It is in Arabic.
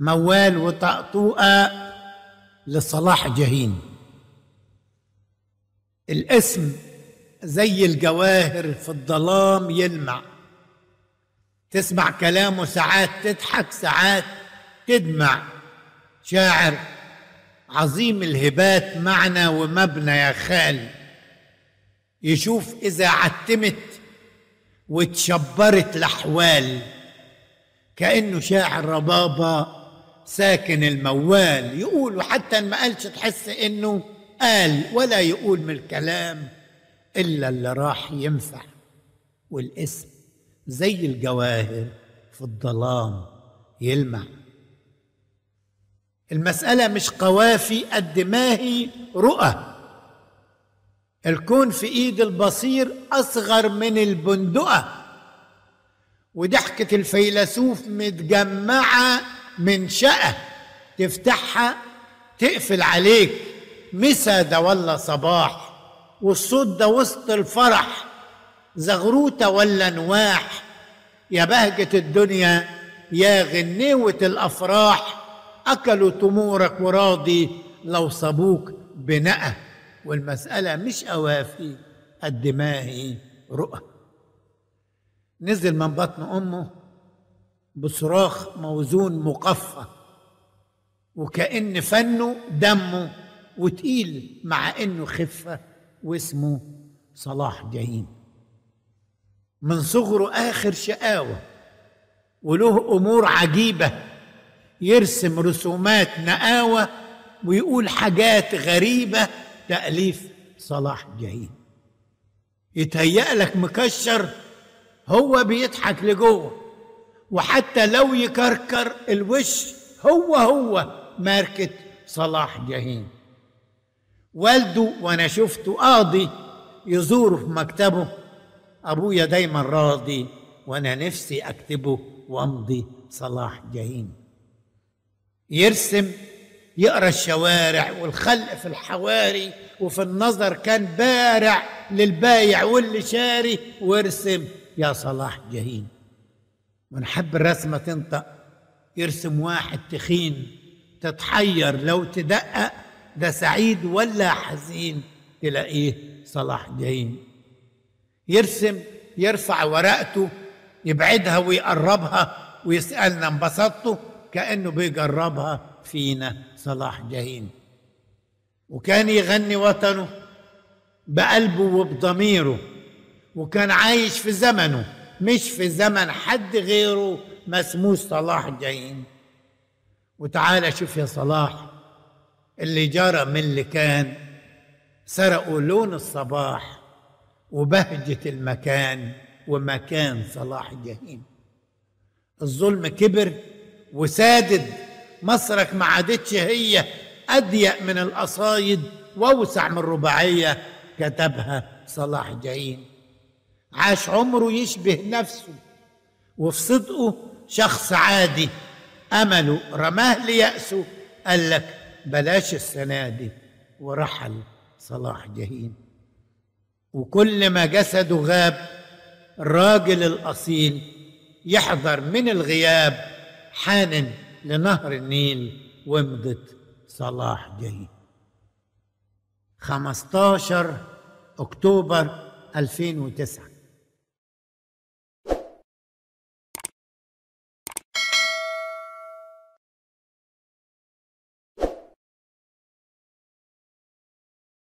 موال وطقطوقة لصلاح جهين الاسم زي الجواهر في الظلام يلمع تسمع كلامه ساعات تضحك ساعات تدمع شاعر عظيم الهبات معنى ومبنى يا خال يشوف إذا عتمت وتشبرت الأحوال كأنه شاعر ربابة ساكن الموال يقول وحتى ما قالش تحس انه قال ولا يقول من الكلام الا اللي راح ينفع والاسم زي الجواهر في الظلام يلمع المسألة مش قوافي قد ما هي رؤى الكون في ايد البصير اصغر من البندقة وضحكة الفيلسوف متجمعة منشأة تفتحها تقفل عليك مسا ده ولا صباح والصوت ده وسط الفرح زغروته ولا نواح يا بهجة الدنيا يا غنيوة الأفراح أكلوا تمورك وراضي لو صابوك بنأة والمسألة مش أوافي قد ما هي رؤى نزل من بطن أمه بصراخ موزون مقفى وكأن فنه دمه وتقيل مع انه خفه واسمه صلاح جهين من صغره اخر شقاوه وله امور عجيبه يرسم رسومات نقاوه ويقول حاجات غريبه تاليف صلاح جهين يتهيأ لك مكشر هو بيضحك لجوه وحتى لو يكركر الوش هو هو ماركة صلاح جاهين والده وانا شفته قاضي يزوره في مكتبه ابويا دايما راضي وانا نفسي اكتبه وامضي صلاح جاهين يرسم يقرا الشوارع والخلق في الحواري وفي النظر كان بارع للبايع واللي شاري وارسم يا صلاح جاهين ونحب الرسمة تنطق يرسم واحد تخين تتحير لو تدقق ده سعيد ولا حزين تلاقيه صلاح جايين يرسم يرفع ورقته يبعدها ويقربها ويسألنا انبسطته كأنه بيجربها فينا صلاح جاهين وكان يغني وطنه بقلبه وبضميره وكان عايش في زمنه مش في زمن حد غيره مسموه صلاح جايين وتعالى شوف يا صلاح اللي جرى من اللي كان سرقوا لون الصباح وبهجة المكان ومكان صلاح جهيم الظلم كبر وسادد مصرك ما عادتش هي أضيق من القصايد وأوسع من الرباعية كتبها صلاح جهيم عاش عمره يشبه نفسه وفي صدقه شخص عادي امله رماه ليأسه قال لك بلاش السنه دي ورحل صلاح جهين وكل ما جسده غاب الراجل الاصيل يحضر من الغياب حان لنهر النيل ومضت صلاح جهين 15 اكتوبر 2009